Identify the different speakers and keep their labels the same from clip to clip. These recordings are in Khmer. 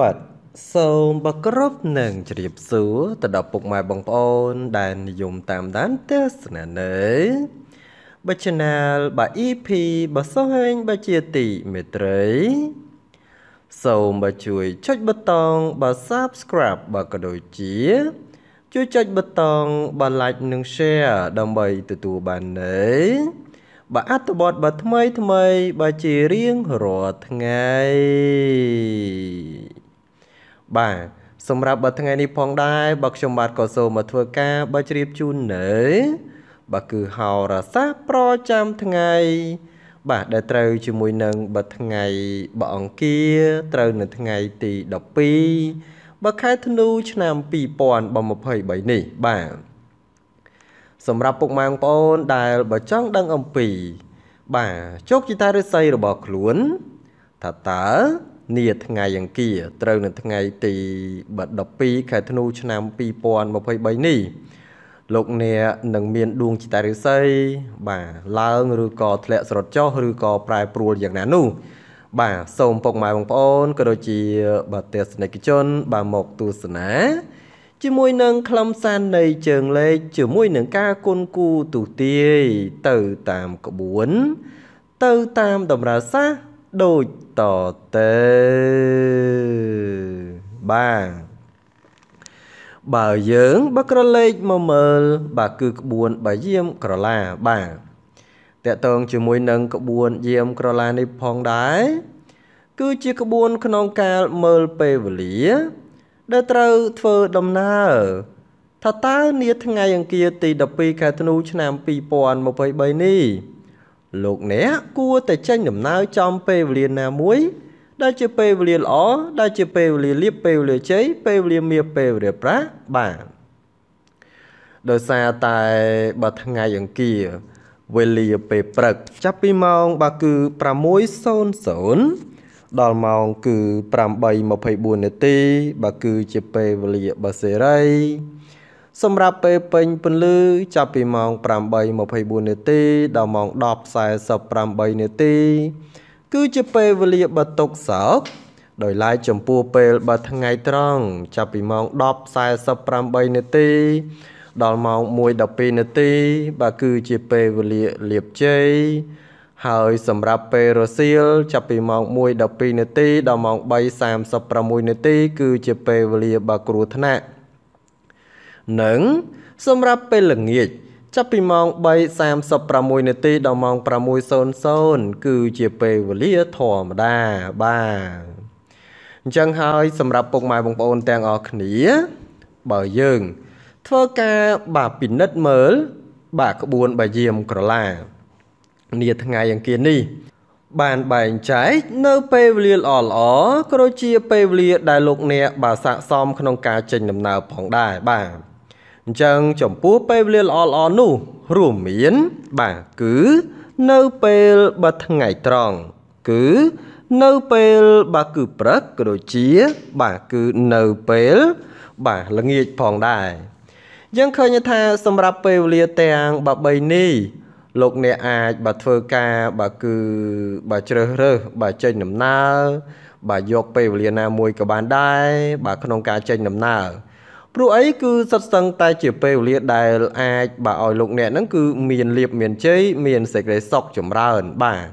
Speaker 1: បាទសូមបក្រប់នឹងជ្រាបសួរទៅដល់ពុកម៉ែបងប្អូនដែលនិយមតាមដានទស្សនានៅបើ channel បើ EP បើសោះហេងបើជាទីមេត្រី សូមបើជួយចុចប៊ូតុងបើ Subscribe បើក៏ដូចជាជួយចុចប៊ូតុងបើ Like និង Share ដើម្បីទទួលបាននៅបើអត្ថបទបើថ្មីថ្មីបើជារៀងរាល់ថ្ងៃបាទសម្រាប់បើថ្ងៃនេះផងដែរបើខ្ញុំបាទក៏សូមមកធ្វើការបើជ្រាបជូននៅបាទគឺហោរាសាស្ត្រប្រចាំថ្ងៃ បាទដែលត្រូវជាមួយនឹងបើថ្ងៃបើអង្គារត្រូវនៅថ្ងៃទី12បើខែធ្នូឆ្នាំ2023នេះបាទសម្រាប់ពុកម៉ែបងប្អូនដែលបើចង់ដឹងអំពី បាទជោគជតារិស័យរបស់ខ្លួនថាតើនាថ្ងៃអង្គារត្រូវនៅថ្ងៃទី12ខែធ្នូឆ្នាំ2023នេះ លោកអ្នកនឹងមានដួងចិត្តរិស័យបាទឡើងឬក៏ធ្លាក់ស្រត់ចុះឬក៏ប្រែប្រួលយ៉ាងណានោះបាទសូមពុកម៉ែបងប្អូនក៏ដូចជាបាទទស្សនិកជនបាទមកទស្សនា ជាមួយនឹងខ្លឹមសារនៃជើងលេខជាមួយនឹងការគុណគូទូទាយទៅតាមក្បួន ទៅតាមតម្រើសាស្ត្រដូចតទៅបាទបើយើងបើក្រឡេកមកមើល បាទគឺក្បួនបាយាមក្រឡាបាទតកតងជាមួយនឹងក្បួនយាមក្រឡានេះផងដែរគឺជាក្បួនក្នុងការមើលពេលវេលា ដែលត្រូវធ្វើដំណើរថាតើនាថ្ងៃអង្គារទី12ខែធ្នូឆ្នាំ2023នេះលោកអ្នកគួរតែចេញដំណើរចំពេលវេលាណាមួយដែលជាពេលវេលាល្អដែលជាពេលវេលាលៀបពេលវេលាជ័យពេលវេលាមាសពេលវេលាប្រាបានដោយសារតែបើថ្ងៃអង្គារវេលាពេលព្រឹកចាប់ពីម៉ោងបាទគឺ6:00ដល់ម៉ោងគឺ8:24នាទីបាទគឺជាពេលវេលាបើសេរីសម្រាប់ពេលពេញពន្លឺចាប់ពីម៉ោង8:24នាទី ដល់ម៉ោង10:48នាទី គឺជាពេលវេលាបើទុកសោក ដោយឡែកចំពោះពេលបើថ្ងៃត្រង់ចាប់ពីម៉ោង10:48នាទី ដល់ម៉ោង1:12នាទីបាទគឺជាពេលវេលាលៀបជ័យហើយសម្រាប់ពេលរសៀលចាប់ពីម៉ោង1:12នាទី ដល់ម៉ោង3:36នាទី គឺជាពេលវេលាបើគ្រោះថ្នាក់និងសម្រាប់ពេលល្ងាច ចាប់ពីម៉ោង3:36នាទីដល់ម៉ោង6:00គឺជាពេលវេលាធម្មតាបាទអញ្ចឹងហើយ សម្រាប់ពុកម៉ែបងប្អូនទាំងអស់គ្នា បើយើង ធ្វើការបាទពិនិត្យមើល បាទក្បួនបាយាមក្រឡានាថ្ងៃអង្គារនេះ បានបែងចែកនៅពេលវេលាល្អល្អក៏ដូចជាពេលវេលាដែលលោកអ្នកបាទស័កសមក្នុងការចេញដំណើរផងដែរបាទអញ្ចឹងចំពោះពេលវេលាល្អល្អនោះរួមមានបាទគឺនៅពេលបើថ្ងៃត្រង់គឺនៅពេលបាទគឺព្រឹកក៏ដូចជា បាទគឺនៅពេល បាទល្ងាចផងដែរយើងឃើញថាសម្រាប់ពេលវេលាទាំង3នេះ លោកអ្នកអាចបាទធ្វើការបាទគឺបាទជ្រើសរើសបាទចេញដំណើរបាទយកពេលវេលាណាមួយក៏បានដែរបាទក្នុងការចេញដំណើរព្រោះអីគឺសិតស្ទឹងតែ ជាពេលវេលាដែលអាចបាទឲ្យលោកអ្នកហ្នឹងគឺមានលៀបមានជ័យមាន សេចក្តីសុខចម្រើនបាទ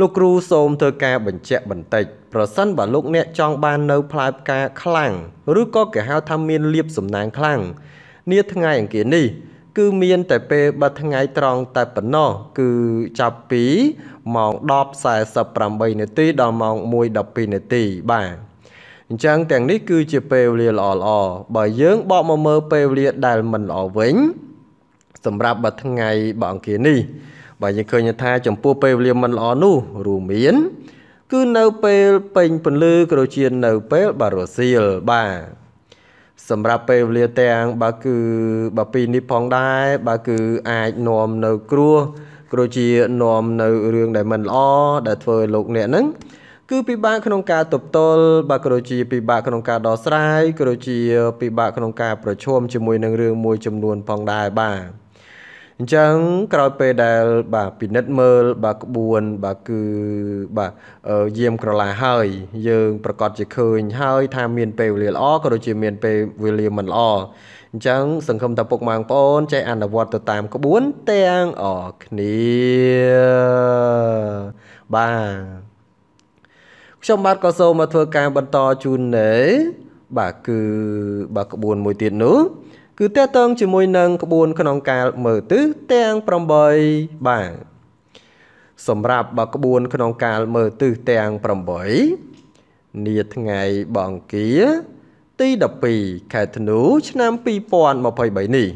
Speaker 1: លោកគ្រូសូមធ្វើការបញ្ជាក់បន្តិច ប្រសិនបើលោកអ្នកចង់បាននៅផ្លែផ្កាខ្លាំងឬក៏គេហៅថាមានលៀបសំណាងខ្លាំងនាថ្ងៃអង្គារនេះ គឺមាន តែពេលបើថ្ងៃត្រង់តែប៉ុណ្ណោះគឺចាប់ពីម៉ោង10:48នាទីដល់ម៉ោង1:12នាទីបាទអញ្ចឹងទាំងនេះគឺជាពេលវេលាល្អល្អបើយើងបកមកមើលពេលវេលាដែលមិនល្អវិញ សម្រាប់បើថ្ងៃបើអង្គារនេះបើយើងឃើញថាចំពោះពេលវេលាមិនល្អនោះរួមមាន គឺនៅពេលពេញពន្លឺក៏ដូចជានៅពេលបារសៀលបាទសម្រាប់ពេលវេលាទាំងបើគឺបើពីនេះផងដែរបើគឺអាចនាំនៅគ្រោះក៏ដូចជានាំនៅរឿងដែលមិនល្អដែលធ្វើឲ្យលោកអ្នកហ្នឹងគឺពិបាកក្នុងការទប់ទល់បាទក៏ដូចជាពិបាកក្នុងការដោះស្រាយក៏ដូចជាពិបាកក្នុងការប្រឈមជាមួយនឹងរឿងមួយចំនួនផងដែរបាទអញ្ចឹងក្រោយពេលដែលបាទពិនិត្យមើល បាទក្បួនបាទគឺបាទយាមក្រឡាហើយយើងប្រកាសជាឃើញហើយថាមានពេលវេលាល្អក៏ដូចជាមានពេលវេលាមិនល្អអញ្ចឹងសង្ឃឹមថាពុកម៉ែបងប្អូន ចេះអនុវត្តទៅតាមក្បួនទាំងអស់គ្នាបាទខ្ញុំបាទក៏សូមមកធ្វើការបន្តជូនណែបាទគឺបាទក្បួនមួយទៀតនោះ គឺតេតងជាមួយនឹងក្បួនក្នុងការមើលទិសទាំង8បាទសម្រាប់បើក្បួនក្នុងការមើលទិសទាំង8នាថ្ងៃបង្គៀទី12ខែធ្នូឆ្នាំ2023នេះ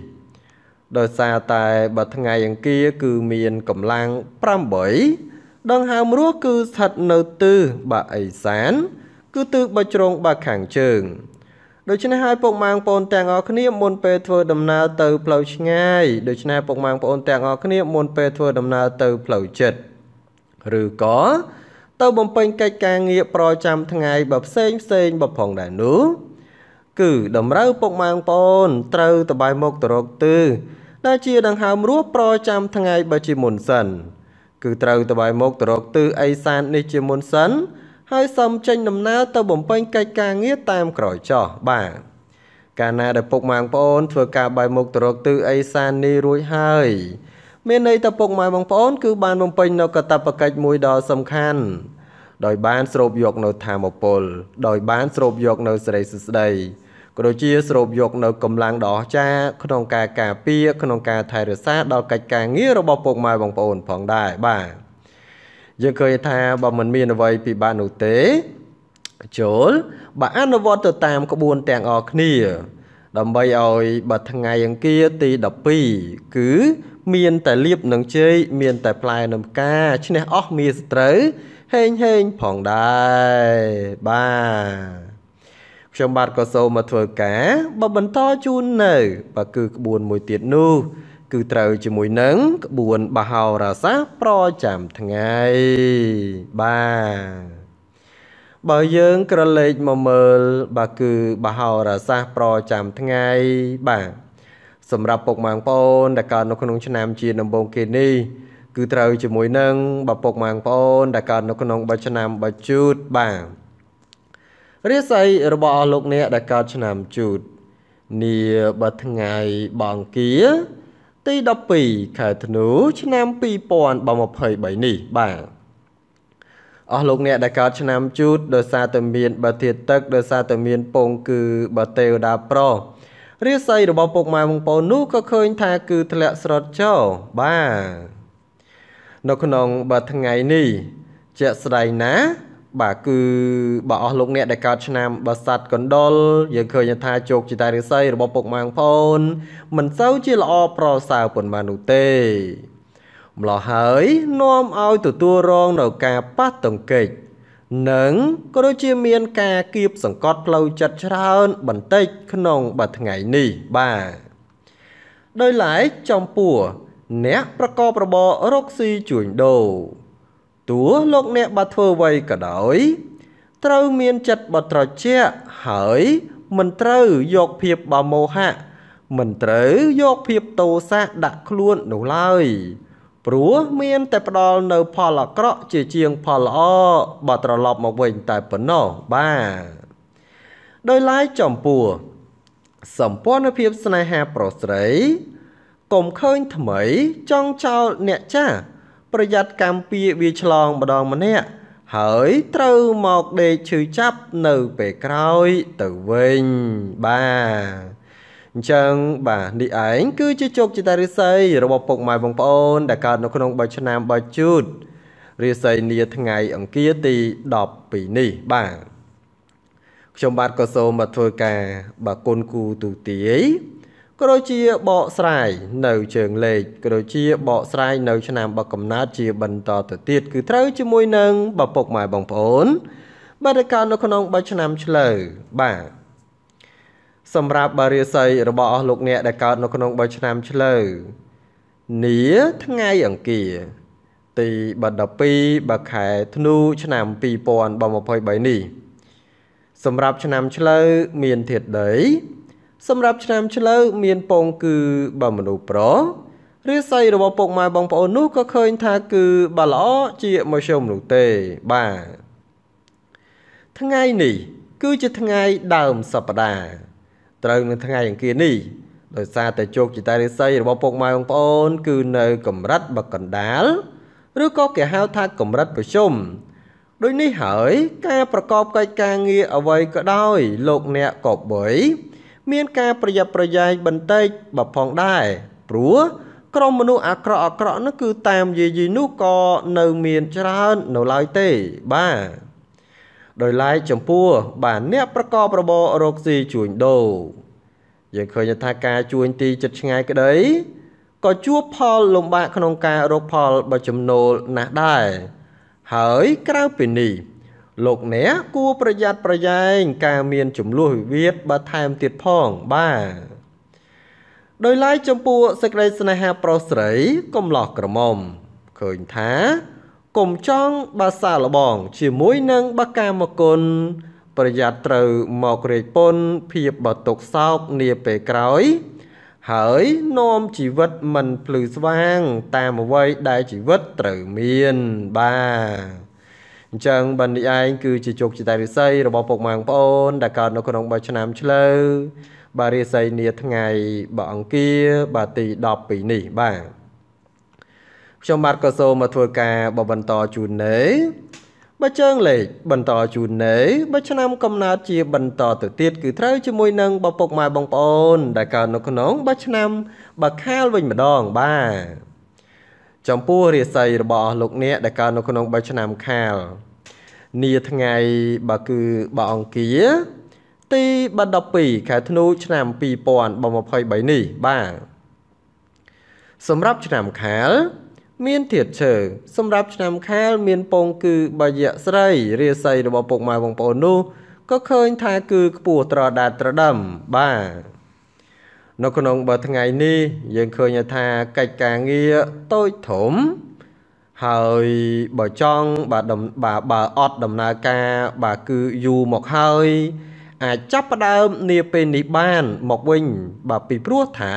Speaker 1: ដោយសារតែបើថ្ងៃអង្គារគឺមានកម្លាំង8ដងហើមរស់គឺស្ថិតនៅទិសបាអេសានគឺទិសបាជ្រុងបាខាងជើងដូច្នេះហើយពុកម៉ាងប្អូនទាំងអស់គ្នាមុនពេលធ្វើដំណើរទៅផ្លូវឆ្ងាយដូច្នេះពុកម៉ាងប្អូនទាំងអស់គ្នាមុនពេលធ្វើដំណើរទៅផ្លូវចិត្តឬក៏ទៅបំពេញកិច្ចការងារប្រចាំថ្ងៃបើផ្សេងផ្សេងបើផងដែរនោះគឺតម្រូវពុកម៉ាងប្អូនត្រូវតបាយមុខទៅរកទិសដែលជាដង្ហើមរស់ប្រចាំថ្ងៃបើជាមុនសិនគឺត្រូវតបាយមកទៅរកទិសអេសាននេះជាមុនសិនហើយសុំចេញដំណើរទៅបំពេញកិច្ចការងារតាមក្រោយចោះបាទកាលណាដែលពុកម៉ែបងប្អូនធ្វើការបាយមុខទៅរកទិសអេសាននេះរួចហើយមានន័យថាពុកម៉ែបងប្អូនគឺបានបំពេញនៅកតបកិច្ចមួយដ៏សំខាន់ ដោយបាន ស្រូបយកនៅធម្មពល ដោយ បាន ស្រូបយកនៅសេរីសស្ដីក៏ដូចជាសរុបយកនៅកម្លាំងដ៏អស្ចារ្យក្នុងការការពារក្នុងការថែរក្សាដល់កិច្ចការងាររបស់ពុកម៉ែបងប្អូនផងដែរបាទយើងឃើញថាបើមិនមានអ្វីពិបាកនោះទេចូលបើអនុវត្តទៅតាមក្បួនទាំងអស់គ្នាដើម្បីឲ្យបើថ្ងៃអង្គារទី12គឺ មានតែលៀបនឹងជ័យមាន តែផ្លែនឹងផ្កាឈ្នះអស់មាសត្រូវហេងហេងផងដែរបាទខ្ញុំបាទក៏សូមមកធ្វើការបើបន្តជូននៅបើគឺក្បួនមួយទៀតនោះគឺត្រូវជាមួយនឹងក្បួនបហោរាសាប្រចាំថ្ងៃបាទបើយើងក្រឡេកមកមើលបាទគឺបហោរាសាស្ត្រប្រចាំថ្ងៃបាទសម្រាប់ពុកម៉ាងបងដែលកើតនៅក្នុង ឆ្នាំជាដំបូងគេនេះ គឺត្រូវជាមួយនឹងបពុកម៉ាងបងដែលកើតនៅក្នុងបឆ្នាំបច្ចូតបាទរាសីរបស់អស់លោកអ្នកដែលកើតឆ្នាំជូតនាបើថ្ងៃបង្គីទី12ខែធ្នូឆ្នាំ2023នេះបាទអស់លោកអ្នកដែលកើតឆ្នាំជូតដោយសារតែមានបើធាតទឹកដោយសារតែមានពង គឺបើទេវតាប្រោរាសីរបស់ពុកម៉ែបងប្អូននោះក៏ឃើញថាគឺធ្លាក់ស្រុតចោលបាទនៅក្នុងបើថ្ងៃនេះជាក់ស្ដែងណាបាទគឺ បើអស់លោកអ្នកដែលកើតឆ្នាំបើសัตว์កណ្ដុលយើងឃើញថាជោគជតារិស័យរបស់ពុកម៉ាងប្អូនមិនសូវជាល្អប្រសើរប៉ុន្មាននោះទេម្ល៉េះហើយនាំឲ្យទទួលរងនៅការប៉ះទង្គិចនិងក៏ដូចជាមានការគៀបសង្កត់ផ្លូវចិត្តច្រើនបន្តិចក្នុងបាថ្ងៃនេះបាទដោយឡែកចំពោះអ្នកប្រកបរបររកស៊ីជួញដូរទោះលោកអ្នកបើធ្វើអ្វីក៏ដោយ ត្រូវមានចិត្តបត្រជាក់ហើយ មិនត្រូវយកភាពបមោហៈមិនត្រូវយកភាពតោសៈដាក់ខ្លួននោះឡើយ ព្រោះមានតែផ្ដល់នៅផលអាក្រក់ជាជាងផលល្អបើត្រឡប់មកវិញតែប៉ុណ្ណោះបាទដោយឡែកចំពោះសម្ព័ន្ធភាពស្នេហាប្រុសស្រីកុំឃើញថ្មីចង់ចោលអ្នកចាស់ប្រយ័ត្នកម្មពៀវាឆ្លងម្ដងម្នាក់ហើយត្រូវមកដេកឈឺចាប់នៅពេលក្រោយទៅវិញបាទអញ្ចឹងបាទនេះឯងគឺជាជោគជតារិស័យរបស់ពុកម៉ែបងប្អូនដែលកើត នៅក្នុង3ឆ្នាំ3ជូតរិស័យនាថ្ងៃអង្គារទី12នេះបាទខ្ញុំបាទក៏សូមមកធ្វើការ បាទគុណគូទូទាយក៏ដូចជាបកស្រាយនៅ ជើងលេខក៏ដូចជាបកស្រាយនៅ ឆ្នាំបកកំណើតជាបន្តទៅទៀតគឺត្រូវជាមួយនឹងបពុកម៉ែបងប្អូនបាទកាលនៅក្នុង3ឆ្នាំឆ្លូវបាទសម្រាប់បារាសីរបស់អស់លោកអ្នក ដែលកើត នៅក្នុង3ឆ្នាំឆ្លូវនីថ្ងៃអង្គារទី12បើខែធ្នូឆ្នាំ2023នេះសម្រាប់ឆ្នាំឆ្លូវមានធាតុដីសម្រាប់ឆ្នាំឆ្លូវមានពង គឺបើមនុស្សប្រុសរាសីរបស់ពុកម៉ែបងប្អូននោះក៏ឃើញថា គឺបើល្អជាមជ្ឈមនោះទេបាទថ្ងៃនេះ គឺជាថ្ងៃដើមសប្តាហ៍ត្រូវនឹងថ្ងៃអង្គារនេះ ដោយសារតែជោគជតារាសីរបស់ពុកម៉ែបងប្អូនគឺនៅ កម្រិតបកណ្ដាលឬក៏គេហៅថាកម្រិតប្រជុំដូចនេះហើយ ការប្រកបកិច្ចការងារអ្វីក៏ដោយ លោកអ្នកក៏បីមានការប្រយ័ត្នប្រយែងបន្តិចបើផងដែរព្រោះក្រុមមនុស្សអាក្រក់អាក្រក់នោះគឺតាមយាយីនោះក៏នៅមានច្រើននៅឡើយទេបាទដោយឡែកចំពោះបាទអ្នកប្រកបរបររកស៊ីជួញដូរយើងឃើញថាការជួញទីចិត្តឆ្ងាយក្តីក៏ជួបផលលំបាកក្នុងការរកផលបើចំណូលណាស់ដែរហើយក្រៅពីនេះលោកអ្នកគួរប្រយ័ត្នប្រយែងការមានចំនួនវិវាទបើថែមទៀតផងបាទដោយឡែកចំពោះសេចក្តីស្នេហាប្រុសស្រីកំឡោះក្រមុំឃើញថាកុំចង់បាសាលបង ជាមួយនឹងបកាមគុណប្រយ័ត្នត្រូវមករេចពុនភាពបតុកសោកនាពេលក្រោយ ហើយនាំជីវិតមិនភ្លឺស្វាង តាមអ្វីដែលជីវិតត្រូវមានបាទអញ្ចឹងបាននេះឯងគឺជាជោគជតារិស័យរបស់ពុកម៉ែបងប្អូនដែលកើតនៅក្នុងបើឆ្នាំឆ្លូវបាទរិស័យនាថ្ងៃបាទអង្គារបាទទី12នេះបាទខ្ញុំបាទក៏សូមមកធ្វើការបបន្តជូននៅបើជើងលេខបន្តជូននៅបើឆ្នាំកំណើតជាបន្តទៅទៀតគឺត្រូវជាមួយនឹងបពុកម៉ែបងប្អូនដែលកើតនៅក្នុងបើឆ្នាំបើខាលវិញម្ដងបាទចំពោះរាសីរបស់លោកអ្នក ដែលកើតនៅក្នុងបឆ្នាំខាលនាថ្ងៃបើគឺបើអង្គារទី12ខែធ្នូឆ្នាំ2023នេះបាទសម្រាប់ឆ្នាំខាល មានធាតឈើសម្រាប់ឆ្នាំខាលមានពងគឺ បាយៈស្រីរាសីរបស់ពុកម៉ែបងប្អូននោះក៏ឃើញថាគឺខ្ពស់ត្រដាតត្រដឹមបាទនៅក្នុងបើថ្ងៃនេះយើងឃើញថាកិច្ចការងារតូចធំ ហើយបើចង់បាទបាទបើអត់ដំណើរការបាទគឺយូរមកហើយ អាចចាប់ផ្ដើមនាពេលនេះបានមកវិញបាទពីព្រោះថា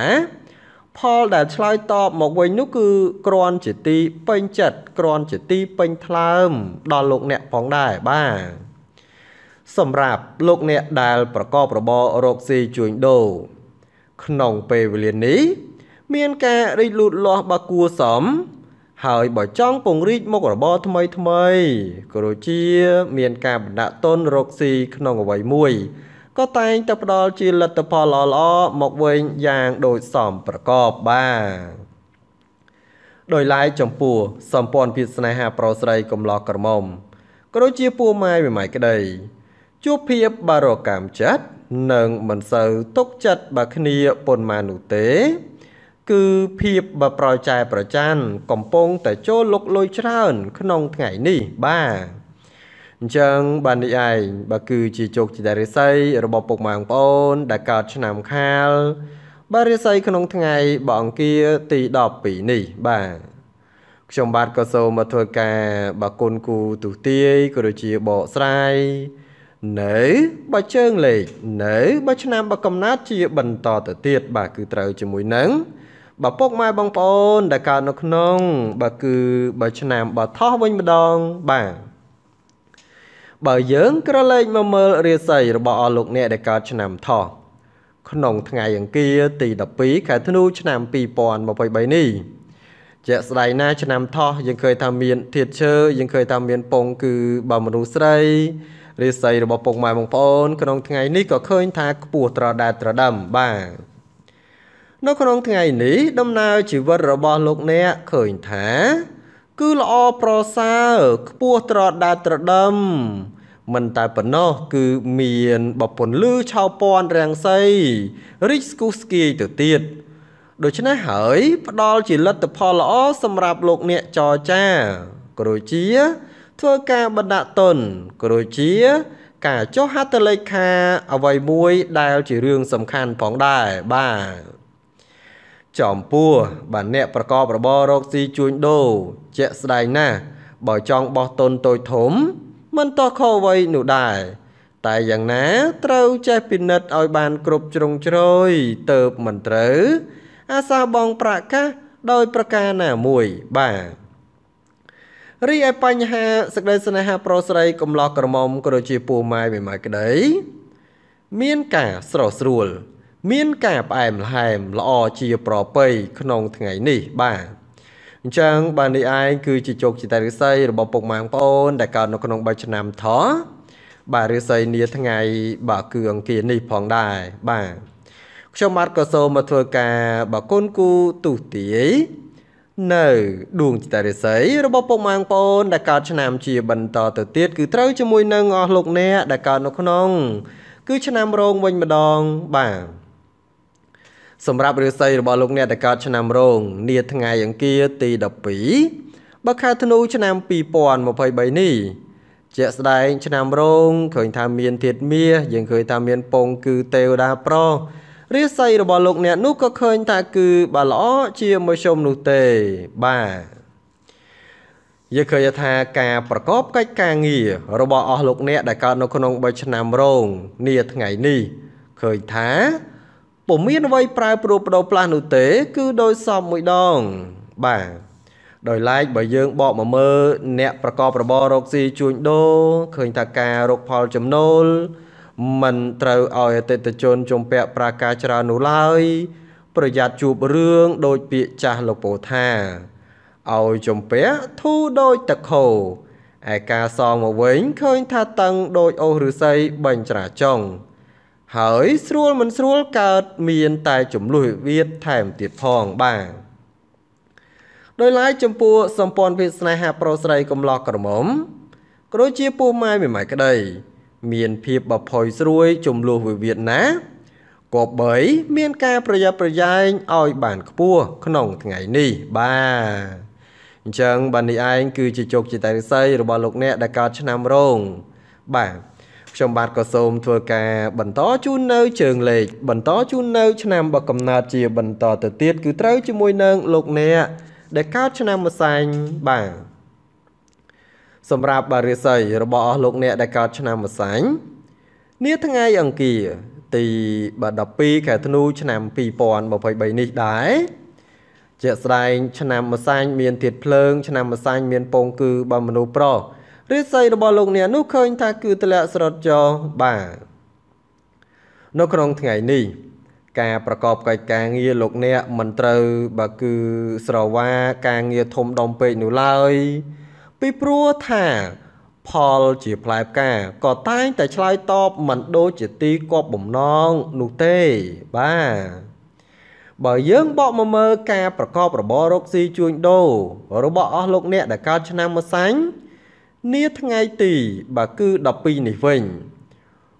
Speaker 1: ផលដែលឆ្លើយតបមកវិញនោះគឺក្រន់ជាទីពេញចិត្តក្រន់ជាទីពេញថ្លើម ដល់លោកអ្នកផងដែរបាទសម្រាប់លោកអ្នកដែលប្រកបរបររកស៊ីជួញដូរក្នុងពេលវេលានេះ មានការរីកលូតលាស់បើគួសមហើយបើចង់ពង្រីកមុខរបរថ្មីថ្មីក៏ដូចជា មាន ការបណ្ដាក់ទុនរកស៊ីក្នុងអ្វីមួយក៏តែងតែផ្ដល់ជាលទ្ធផលល្អៗមកវិញយ៉ាងដូចសមប្រកបបាទដោយឡែកចំពោះសម្ព័ន្ធភាពស្នេហាប្រុសស្រីកំឡោះក្រមុំក៏ដូចជាពូម៉ែមួយម៉ែក្ដីជួបភាពបារកម្មចិត្តនឹងមិនសូវទុកចិត្តបើគ្នាប៉ុន្មាននោះទេ គឺភាពបើប្រចែប្រច័នកំពុងតែចូលលុកលុយច្រើន ក្នុងថ្ងៃនេះបាទអញ្ចឹងបាននេះឯងបើគឺជាជោគជ័យរិស័យរបស់ពុកម៉ែបងប្អូន ដែលកើតឆ្នាំខាល បាទរិស័យក្នុងថ្ងៃបអង្គារទី12នេះបាទខ្ញុំបាទក៏សូមមកធ្វើការបាគុណគូទុទាយក៏ដូចជាបកស្រាយនៅ បើជើងលេខនៅបើឆ្នាំបើកំណត់ជាបន្តទៅទៀតបាទគឺត្រូវជាមួយនឹងបើពុកម៉ែបងប្អូន ដែលកើតនៅក្នុង បើគឺបើឆ្នាំបើថោះវិញម្ដងបាទបើយើងក្រឡេកមកមើលរាសីរបស់អស់លោកអ្នកដែលកើតឆ្នាំថោះក្នុងថ្ងៃអង្គារទី12ខែធ្នូឆ្នាំ2023នេះ ជាក់ស្ដែងណា ឆ្នាំថោះយើងឃើញថាមានធាតឈើយើងឃើញថាមានពងគឺបើមនុស្សស្រីរាសីរបស់ពុកម៉ែបងប្អូនក្នុងថ្ងៃនេះក៏ឃើញថាខ្ពស់ត្រដែតត្រដឹមបាទនៅក្នុងថ្ងៃនេះដំណើរជីវិតរបស់លោកអ្នកឃើញថា គឺល្អប្រសើរខ្ពស់ត្រដែតត្រដឹមមិនតែប៉ុណ្ណោះគឺមានបពន្លឺឆោពាន់រាំងសីរីកស្គូស្គីទៅទៀតដូច្នេះហើយ ផ្ដល់ជាលទ្ធផលល្អសម្រាប់លោកអ្នកចរចាគ្រូជាធ្វើការបណ្ដាក់ទុនក៏ដូចជាការចុះហត្ថលេខាអ្វីមួយដែលជារឿងសំខាន់ផងដែរបាទចំពោះបាទអ្នកប្រកបរបររកស៊ីជួញដូរជាក់ស្ដែងណាស់បើចង់បោះទុនតូចធំ មិនតោះខុសអ្វីនោះដែរតែយ៉ាងណា ត្រូវចេះពិនិត្យឲ្យបានគ្រប់ជ្រុងជ្រោយទៅមិនត្រូវអាសាបងប្រាក់កាសដោយប្រការណាមួយបាទរីឯបញ្ហាសេចក្តីស្នេហាប្រុសស្រីកំឡោះក្រមុំក៏ដូចជាពូម៉ែមេម៉ែក្តីមានការស្រស់ស្រួល មានការផ្អែមល្ហែមល្អជាប្រពៃក្នុងថ្ងៃនេះ បាទអញ្ចឹងបាទនេះឯងគឺជាជោគជ័យរិស័យរបស់ពុកម៉ែបងប្អូនដែលកើតនៅក្នុង3ឆ្នាំថោបាទរិស័យនាថ្ងៃបាទគឺអង្គារនេះផងដែរបាទខ្ញុំបាទក៏សូមមកធ្វើការបាទគុណគូទុតិយាយនៅដួងចតារិស័យរបស់ពុកម៉ែបងប្អូនដែលកើតឆ្នាំជាបន្តទៅទៀតគឺត្រូវជាមួយនឹងអស់លោកអ្នកដែលកើតនៅក្នុង គឺ ឆ្នាំរោងវិញម្ដងបាទសម្រាប់រាសីរបស់លោកអ្នកដែលកើតឆ្នាំរោងនាថ្ងៃអង្គារទី12បើខែធ្នូឆ្នាំ2023នេះជាក់ស្ដែង ឆ្នាំរោងឃើញថាមានធាតុមាសយើងឃើញថាមានពង គឺទេវតាប្រុសរាសីរបស់លោកអ្នកនោះក៏ឃើញថាគឺបើល្អជាមធ្យមនោះទេបាទយើងឃើញថាការប្រកបកិច្ចការងាររបស់អស់លោកអ្នកដែលកើតនៅក្នុង3ឆ្នាំរងនាថ្ងៃនេះឃើញថាពុំមានអ្វីប្រែប្រួលបដូរផ្លាស់នោះទេគឺដោយសមមួយដងបាទដោយឡែកបើយើងបកមកមើលអ្នកប្រកបរបររកស៊ីជួញដូរឃើញថាការរកផលចំណូលមិនត្រូវឲ្យអតិថិជនជំពាក់ប្រាការច្រើននោះឡើយប្រយ័ត្នជួបរឿងដូចពាក្យចាស់លោកពោថាឲ្យជំពាក់ធូរដូចទឹកខោឯការសងមកវិញឃើញថាតឹងដូចអូសឫស្សីបាញ់ច្រាចុងហើយស្រួលមិនស្រួលកើតមានតែចំនួនវិវាទថែមទៀតផងបាទដោយឡែកចំពោះសម្ព័ន្ធភាពស្នេហាប្រុសស្រីកំឡោះក្រមុំក៏ដូចជាពោះម៉ែមិនម៉ែក្តីមានភាពបផុយស្រួយចំលោះវិវាទណាក៏បីមានការប្រយ័ត្នប្រយែងឲ្យបានខ្ពស់ក្នុងថ្ងៃនេះបាទអញ្ចឹងបាទនេះឯងគឺជាជោគជតារិស័យរបស់លោកអ្នកដែលកើតឆ្នាំរោងបាទខ្ញុំបាទក៏សូមធ្វើការបន្តជូននៅ ជើងលេខបន្តជូននៅ ឆ្នាំបកកំណត់ជាបន្តទៅទៀតគឺត្រូវជាមួយនឹងលោកអ្នកដែលកើតឆ្នាំម្សាញ់បាទសម្រាប់បារិស័យរបស់អស់លោកអ្នកដែលកើតឆ្នាំម្សាញ់នាថ្ងៃអង្គារ ទី12ខែធ្នូឆ្នាំ2023នេះដែរជាក់ស្ដែងឆ្នាំម្សាញ់មានធាតុភ្លើងឆ្នាំម្សាញ់មានពងគឺបើមនុស្សប្រុសរិស័យរបស់លោកអ្នកនោះឃើញថាគឺទលាក់ស្រត់ចោបាទនៅក្នុងថ្ងៃនេះការប្រកបកិច្ចការងារលោកអ្នកមិនត្រូវបើគឺស្រវាការងារធំដុំពេកនោះឡើយពីព្រោះថាផលជាផ្លែផ្កាក៏តែងតែឆ្លើយតបមិនដូចជាទីគប់បំណងនោះទេបាទបើយើងបកមកមើលការប្រកបរបររកស៊ីជួញដូររបស់អស់លោកអ្នកដែលកើតឆ្នាំម្សាញ់នាថ្ងៃទីបើគឺ12នេះវិញ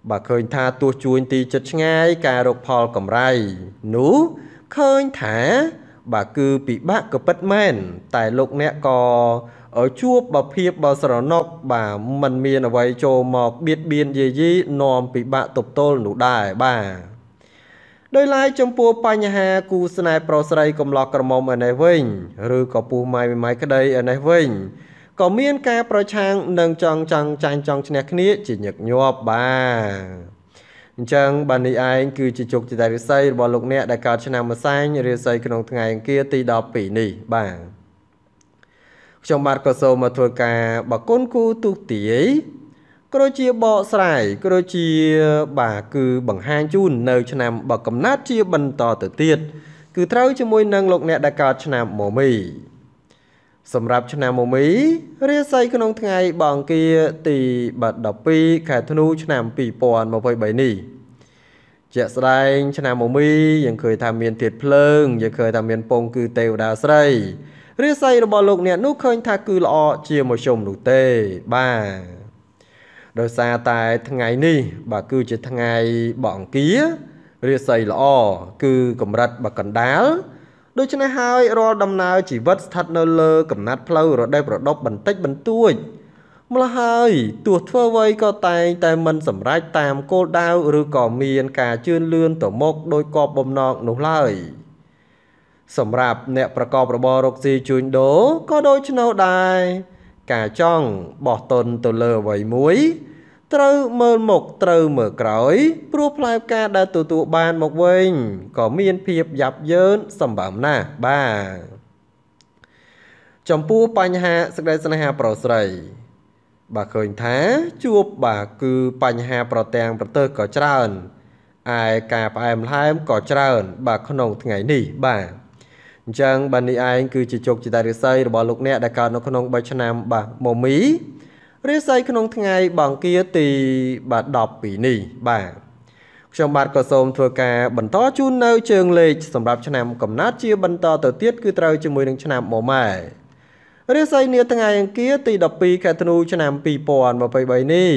Speaker 1: បើឃើញថាទោះជួញទីចិត្តឆ្ងាយការរកផលកម្រៃនោះឃើញថាបើគឺពិបាកក៏ពិតមែន តែលោកអ្នកក៏ជួបបើភាពបើស្រណុក បាទมันមានអ្វីចូលមកបៀតបៀនយាយីនាំពិបាកទប់ទល់នោះដែរបាទដោយឡែកចំពោះបញ្ហាគូស្នេហ៍ប្រុសស្រីកំឡោះក្រមុំឯនេះវិញ ឬក៏ពូម៉ៃម៉ៃក្តីឯនេះវិញក៏មានការប្រឆាំងនឹងចង់ចង់ចាញ់ចង់ឈ្នះគ្នាជាញឹកញាប់បាទអញ្ចឹងបាននេះឯងគឺជាជោគជ័យរាសីរបស់លោកអ្នកដែលកើតឆ្នាំម្សែងរាសីក្នុងថ្ងៃអង្គារទី12នេះបាទខ្ញុំបាទក៏សូមមកធ្វើការបកគុណគូទូទាយក៏ជាបកស្រាយក៏ជាបាទគឺបង្ហាញជូននៅឆ្នាំបកកំណត់ជាបន្តទៅទៀត គឺត្រូវជាមួយនឹងលោកអ្នកដែលកើតឆ្នាំមមីសម្រាប់ឆ្នាំមមីរាសីក្នុងថ្ងៃបង្គៀទី12ខែធ្នូឆ្នាំ2023នេះជាក់ស្ដែងឆ្នាំមមីយើងឃើញថាមានធាតុភ្លើងយើងឃើញថាមានពង គឺទេវតាស្រីរាសីរបស់លោកអ្នកនោះឃើញថាគឺល្អជាមជ្ឈមនោះទេបាទដោយសារតែថ្ងៃនេះ បាទគឺជាថ្ងៃបអង្គារាសីល្អគឺកម្រិតបកណ្ដាលដូច្នេះហើយរាល់ដំណើរជីវិតស្ថិតនៅលើកំណត់ផ្លូវរដែបរដប់បន្តិចបន្តួចម្ល៉េះហើយទោះធ្វើអ្វីក៏តែងតែមិនសម្រេចតាមគោលដៅឬក៏មានការជឿនលឿនទៅមុខដោយកបបំណងនោះឡើយ។សម្រាប់អ្នកប្រកបរបររកស៊ីជួញដូរក៏ដូចឆ្នូវដែរការចង់បោះទុនទៅលើអ្វីមួយត្រូវមើលមុខត្រូវមើលក្រោយ ព្រោះផ្លែផ្កាដែលទទួលបានមកវិញក៏មានភាពយ៉ាប់យ៉ឺនសម្បើមណាស់បាទចំពោះបញ្ហាសេចក្តីស្នេហាប្រុសស្រី បាទឃើញថាជួបបាទគឺបញ្ហាប្រទាំងប្រទេសក៏ច្រើនឯការផ្អែមល្ហែមក៏ច្រើន បាទក្នុងថ្ងៃនេះបាទអញ្ចឹងបាទនេះឯងគឺជាជោគជតារាសីរបស់លោកអ្នកដែលកើតនៅក្នុងបឆ្នាំ បាទមមីរាសីក្នុងថ្ងៃបង្គៀទីបាទ12នេះបាទខ្ញុំបាទក៏សូមធ្វើការបន្តជូននៅ ជើងលេខសម្រាប់ឆ្នាំកំណត់ជាបន្តទៅទៀតគឺត្រូវជាមួយនឹងឆ្នាំម៉ម៉ែរាសីនាថ្ងៃអង្គារទី12ខែធ្នូ ឆ្នាំ2023នេះ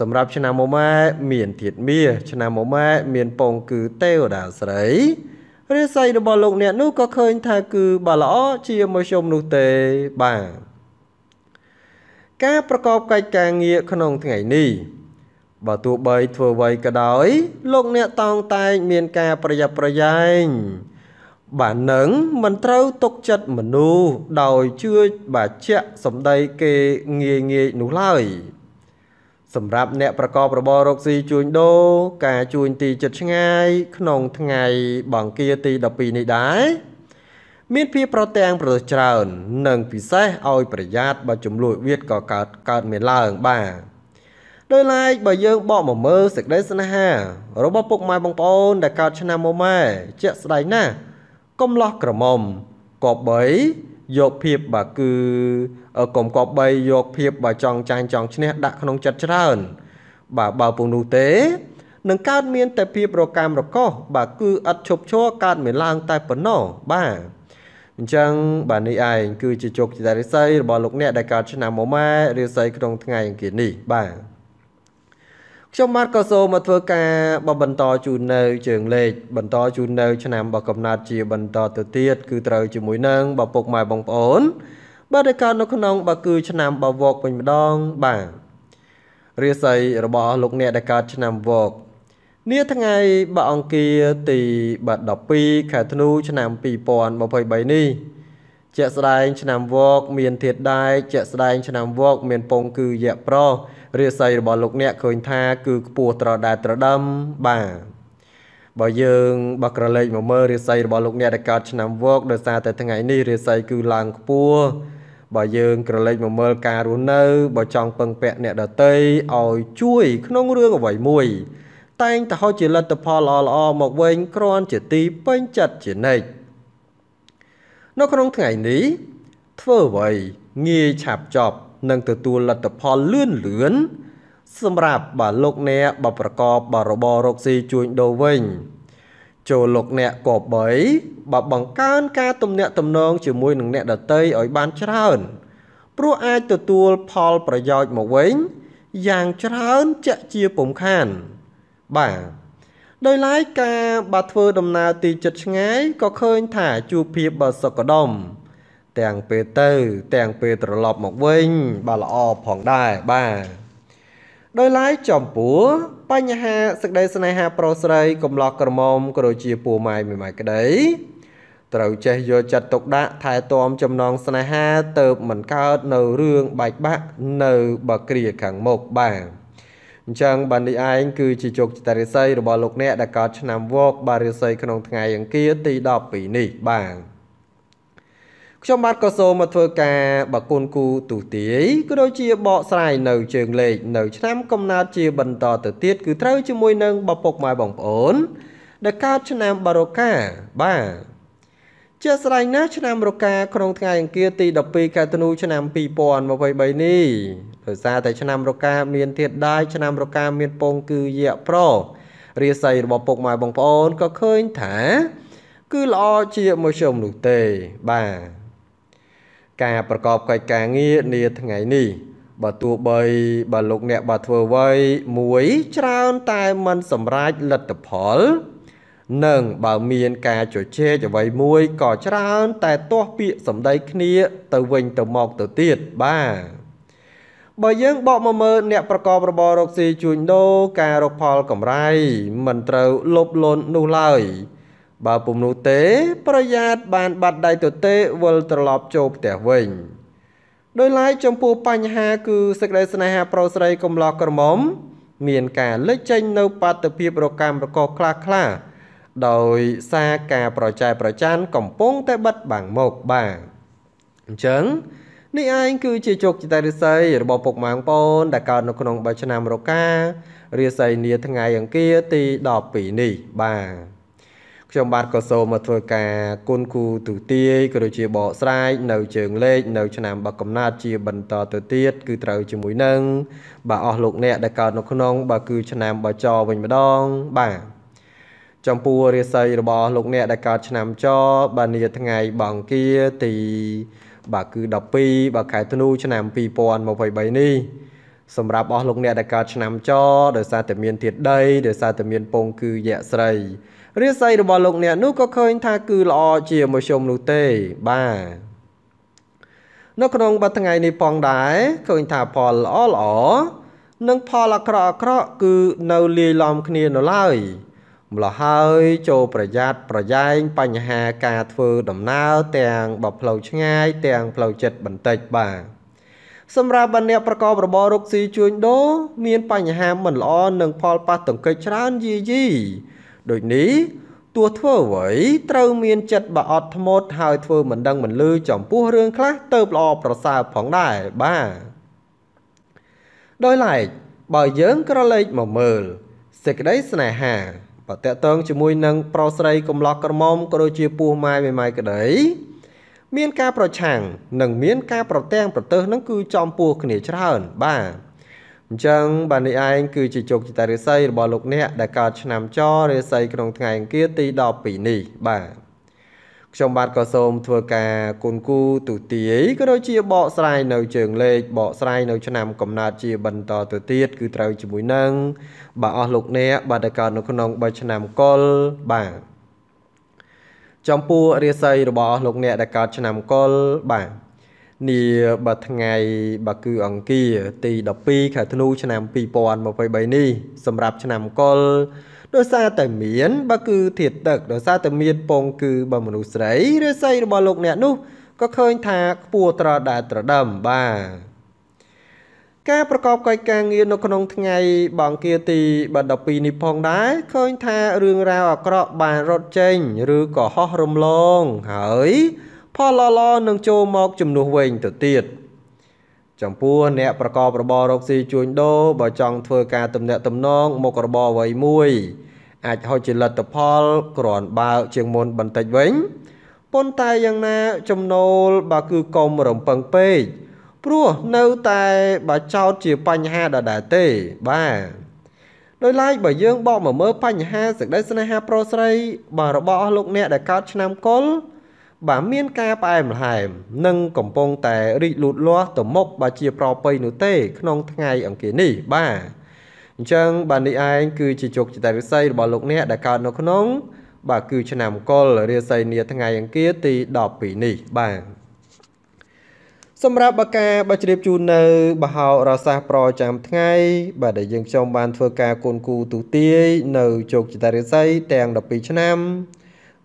Speaker 1: សម្រាប់ឆ្នាំម៉ម៉ែមានធាតុមាសឆ្នាំម៉ម៉ែមានពងគឺទេវតាស្រីព្រះស័យរបស់លោកអ្នកនោះក៏ឃើញថាគឺបើល្អជាមជ្ឈមនោះទេបាទការប្រកបកិច្ចការងារក្នុងថ្ងៃនេះបើទោះបីធ្វើអ្វីក៏ដោយលោកអ្នកតោងតែងមានការប្រយ័ត្នប្រយែងបាទនឹងមិនត្រូវទុកចិត្តមនុស្សដោយជឿបាជាក់សម្ដីគេងាយងាយនោះឡើយ។សម្រាប់អ្នកប្រកបរបររកស៊ីជួញដូរការជួញទីចិត្តឆ្ងាយក្នុងថ្ងៃបង្គៀទី12នេះដែរមានភាពប្រទាំង ប្រទះច្រើន និងពិសេសឲ្យប្រយ័ត្នបើចំនួនវៀតក៏កើតកើតមានឡើងបាទដោយឡែកបើយើងបកមកមើលសេចក្តីស្នេហា របស់ពុកម៉ែបងប្អូនដែលកើតឆ្នាំមុនម៉ែជាក់ស្ដែងណាស់កំឡោះក្រមុំក៏បីយកភាពបាទគឺកុំគបបីយកភាពបើចង់ចាញ់ចង់ឈ្នះដាក់ក្នុងចិត្តច្រើន បាទបើពុំនោះទេនឹងកើតមានតែភាពរកាមរកោសបាទគឺឥតឈប់ឈរកើតមានឡើងតែប៉ុណ្ណោះបាទអញ្ចឹងបាទនេះឯងគឺជាជោគជ័យរិស័យរបស់លោក អ្នក ដែលកើតឆ្នាំមកម៉ែរិស័យក្នុងថ្ងៃអង្គារនេះបាទខ្ញុំបាទក៏សូមមកធ្វើការបបន្តជូននៅ ជើងលេខបន្តជូននៅ ឆ្នាំបកំណត់ជាបន្តទៅទៀតគឺត្រូវជាមួយនឹងបពុកម៉ែបងប្អូនបើទៅកើតនៅក្នុងបើគឺឆ្នាំបើវកវិញម្ដងបាទរាសីរបស់លោកអ្នកដែលកើតឆ្នាំវកនាថ្ងៃបើអង្គារទី12ខែធ្នូឆ្នាំ2023នេះ ជាក់ស្ដែងឆ្នាំវកមានធាតដែកជាក់ស្ដែងឆ្នាំវកមានពងគឺយៈប្ររាសីរបស់លោកអ្នកឃើញថាគឺខ្ពស់ត្រដែតត្រដឹមបាទបើយើងបើក្រឡេកមកមើលរាសីរបស់លោកអ្នកដែលកើតឆ្នាំវកដោយសារតែថ្ងៃនេះរាសីគឺឡើងខ្ពស់បើយើងក្រឡេកមកមើលការរស់នៅបើចង់ពឹងពាក់អ្នកដតីឲ្យជួយក្នុងរឿងអ្វីមួយតែងតែហូចជាលទ្ធផលល្អៗមកវិញគ្រាន់ជាទីពេញចិត្តជានិច្ចនៅក្នុងថ្ងៃនេះធ្វើអ្វីងាយឆាប់ចប់និងទទួលលទ្ធផលលឿនលឿនសម្រាប់បើលោកអ្នកបើប្រកបបើរបររកស៊ីជួញដូរវិញចូលលោកអ្នកក៏បីបើបង្កើនការទំនាក់ទំនងជាមួយនឹងអ្នកដតីឲ្យបានច្រើន ព្រោះអាចទទួលផលប្រយោជន៍មកវិញយ៉ាងច្រើនជាក់ជាពុំខានបាទដោយឡែកការបើធ្វើដំណើរទីចិត្តឆ្ងាយក៏ឃើញថាជួបភាពបើសុខដំទាំងពេលទៅទាំងពេលត្រឡប់មកវិញ បាទល្អផងដែរបាទដោយឡែកចំពោះបញ្ហាសេចក្តីស្នេហាប្រុសស្រីកំឡោះក្រមុំក៏ដូចជាពូម៉ែមេម៉ែក្តីត្រូវចេះយកចិត្តទុកដាក់ថែទាំចំណងស្នេហាទៅមិនកើតនៅរឿងបែកបាក់នៅបក្រាខាងមុខបាទអញ្ចឹងបាននេះឯងគឺជាជោគជតារិស័យរបស់លោកអ្នកដែលកើតឆ្នាំវក បារិស័យក្នុងថ្ងៃអង្គារទី12នេះបាទខ្ញុំបាទក៏សូមមកធ្វើការបកគនគូទូទាយក៏ដូចជាបកស្រាយនៅជើងលេខនៅ ឆ្នាំកំណើតជាបន្តទៅទៀតគឺត្រូវជាមួយនឹងបពុកម៉ែបងប្អូនដែលកើតឆ្នាំបរកាបាទជាស្រ័យណាឆ្នាំរកាក្នុងថ្ងៃអង្គារទី12ខែធ្នូឆ្នាំ2023នេះដោយសារតែ ឆ្នាំរកាមានធាតដាយឆ្នាំរកាមានពង គឺយៈប្ររាសីរបស់ពុកម៉ែបងប្អូនក៏ឃើញថា គឺល្អជាមជ្ឈមនោះទេបាទការប្រកបកិច្ចការងារនាថ្ងៃនេះ បើទោះបីបើលោកអ្នកបើធ្វើអ្វីមួយច្រើនតែមិនសម្រេចលទ្ធផល និងបើមានការជជែកអ្វីមួយក៏ច្រើនតែទាស់ពាក្យសម្ដីគ្នា ទៅវិញទៅមកទៅទៀតបាទបើយើងបកមកមើលអ្នកប្រកបរបររកស៊ីជួញដូរការរកផលកម្រៃមិនត្រូវលុបលន់នោះឡើយបើពុំនោះទេ ប្រយ័ត្នបានបាត់ដៃទទេវិលត្រឡប់ចូលផ្ទះវិញដោយឡែកចំពោះបញ្ហា គឺសេចក្តីស្នេហាប្រុសស្រីកំឡោះក្រមុំមានការលេចចេញនៅ បាតុភិបរកម្មរកកខ្លះខ្លះដោយសារការប្រចែប្រចានកំពុងតែបិទបាំងមកបាទអញ្ចឹងនេះឯងគឺជាជោគជតារិស័យរបស់ពុកម៉ាងបូនដែលកើតនៅក្នុងបឆ្នាំរការិស័យនាថ្ងៃអង្គារទី12នេះបាទខ្ញុំបាទក៏សូមមកធ្វើការគុណគូទូទាយក៏ដូចជាបកស្រាយនៅជើងលេខនៅឆ្នាំបកកំណត់ជាបន្តទៅទៀតគឺត្រូវជាមួយនឹងបាទអស់លោកអ្នកដែលកើតនៅក្នុង បាទគឺឆ្នាំបចវិញម្ដងបាទចំពោះរាសីរបស់លោកអ្នកដែលកើតឆ្នាំចបាទនាថ្ងៃបង្គៀទីបាទគឺ12បាទខែធ្នូឆ្នាំ2023នេះសម្រាប់អស់លោកអ្នកដែលកើតឆ្នាំចដោយសារតែមានធាតុដីដោយសារតែមានពងគឺយៈស្រីរាសីរបស់លោកអ្នកនោះក៏ឃើញថាគឺល្អជាមធ្យមនោះទេបាទនៅក្នុងបទថ្ងៃនេះផងដែរឃើញថាផលល្អល្អនិងផលអាក្រក់អាក្រក់គឺនៅលាយឡំគ្នានៅឡើយម្ល៉េះហើយចូលប្រយ័ត្នប្រយែងបញ្ហាការធ្វើដំណើរទាំងបផ្លូវឆ្ងាយ ទាំងផ្លូវចិត្តបន្តិចបាទសម្រាប់អ្នកប្រកបរបររកស៊ីជួញដូរមាន បញ្ហាមិនល្អនិងផលប៉ះទង្គិចច្រើនយីយីដូចនេះទោះធ្វើអ្វីត្រូវមានចិត្តបាអត់ធ្មត់ហើយធ្វើមិនដឹងមិនលឺ ចំពោះរឿងខ្លះទៅល្អប្រសើរផងដែរបាទដោយឡែកបើយើងក្រឡេកមកមើលសេចក្តីស្នេហាបើតកតងជាមួយនឹងប្រុសស្រី កំឡោះក្រមុំក៏ដូចជាពោះម៉ាយមេម៉ាយក្តីមានការប្រឆាំងនិងមានការប្រទាំងប្រទើសនឹងគឺចំពោះគ្នាច្រើនបាទអញ្ចឹងបាទនេះឯងគឺជាជោគជតារាសីរបស់លោកអ្នកដែលកើតឆ្នាំចរាសីក្នុងថ្ងៃអង្គារទី12នេះបាទខ្ញុំបាទក៏សូមធ្វើការគុណគូទូទាយក៏ដូចជាបកស្រាយនៅជើងលេខបកស្រាយនៅឆ្នាំកំណត់ជាបន្តទៅទៀតគឺត្រូវជាមួយនឹងបាទអស់លោកអ្នកបាទដែលកើតនៅក្នុង3ឆ្នាំកុលបាទចំពោះរាសីរបស់លោកអ្នកដែលកើតឆ្នាំកុលបាទនីបើថ្ងៃបើគឺអង្គារទី12ខែធ្នូឆ្នាំ2023នេះសម្រាប់ឆ្នាំកុលដោយសារតែមានបើគឺធាតទឹកដោយសារតែមានពងគឺបើមនុស្សស្រីរាសីរបស់លោកអ្នកនោះក៏ឃើញថាខ្ពស់ត្រដាត្រដឹមបាទការប្រកបកិច្ចការងារនៅក្នុងថ្ងៃបង្គៀទី12នេះផងដែរឃើញថារឿងរ៉ាវអាក្រក់បានរត់ចេញ ឬក៏ហោះរំលងហើយផលល្អៗនឹងចូលមកជំនួសវិញទៅទៀតចំពោះអ្នកប្រកបរបររកស៊ីជួញដូរបើចង់ធ្វើការទំនាក់ទំនងមុខរបរអ្វីមួយអាចហុចជាលទ្ធផល ក្រាន់បើកជាងមុនបន្តិចវិញប៉ុន្តែយ៉ាងណាចំណូលបើគឺកុំរំពឹងពេកព្រោះនៅតែបើចោតជាបញ្ហាដដែលទេបាទដោយឡែកបើយើងបកមកមើលបញ្ហាសេចក្តីស្នេហាប្រុសស្រីបាទរបស់អស់លោកអ្នកដែលកើតឆ្នាំកុលបាទមានការផ្អែមល្ហែមនិងកំពុងតែរីកលូតលាស់ទៅមុខបាទជាប្រពៃនោះទេក្នុងថ្ងៃអង្គារនេះបាទអញ្ចឹងបាទនេះឯងគឺជាជោគជតារិស័យរបស់លោកអ្នកដែលកើតនៅក្នុង បាទគឺឆ្នាំកុលរាសីនាថ្ងៃអង្គារទី12នេះបាទសម្រាប់បកាបើជ្រាបជូននៅបហោរាសាសប្រចាំថ្ងៃ បាទដែលយើងខ្ញុំបានធ្វើការគូនគូទូទាយនៅជោគជតារាសីទាំង12ឆ្នាំ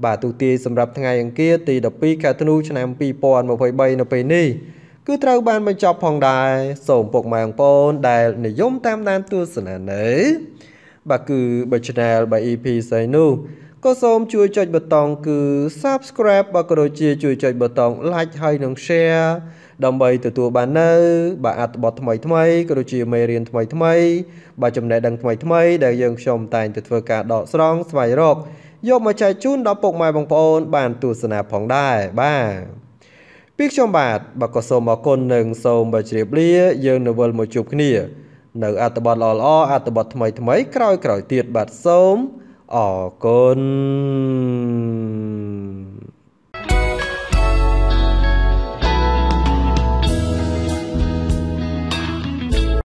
Speaker 1: បាទទូទាយសម្រាប់ថ្ងៃអង្គារទី12ខែធ្នូឆ្នាំ2023នៅពេលនេះគឺត្រូវបានបញ្ចប់ផងដែរសូមពុកម៉ែបងប្អូនដែលនិយមតាមដានទស្សនានៅ បាទគឺបើ channel បើ EP ស្អីនោះក៏សូមជួយចុចប៊ូតុងគឺ Subscribe បើក៏ដូចជាជួយចុចប៊ូតុង Like ហើយនិង Share ដើម្បីទទួលបាននៅបាទអត្ថបទថ្មីថ្មីក៏ដូចជាមេរៀនថ្មីថ្មីបាទចំណេះដឹងថ្មីថ្មីដែលយើងខ្ញុំតែងតែធ្វើការដកស្រង់ស្វែងរកយកមកចែកជូនដល់ពុកម៉ែបងប្អូន បានទស្សនាផងដែរបាទពីខ្ញុំបាទបាទក៏សូមអរគុណនិងសូមបាទជ្រាបលា យើងនៅវិលមកជួបគ្នា នៅ អត្ថបទល្អៗអត្ថបទថ្មីថ្មីក្រោយៗទៀតបាទសូមអរគុណ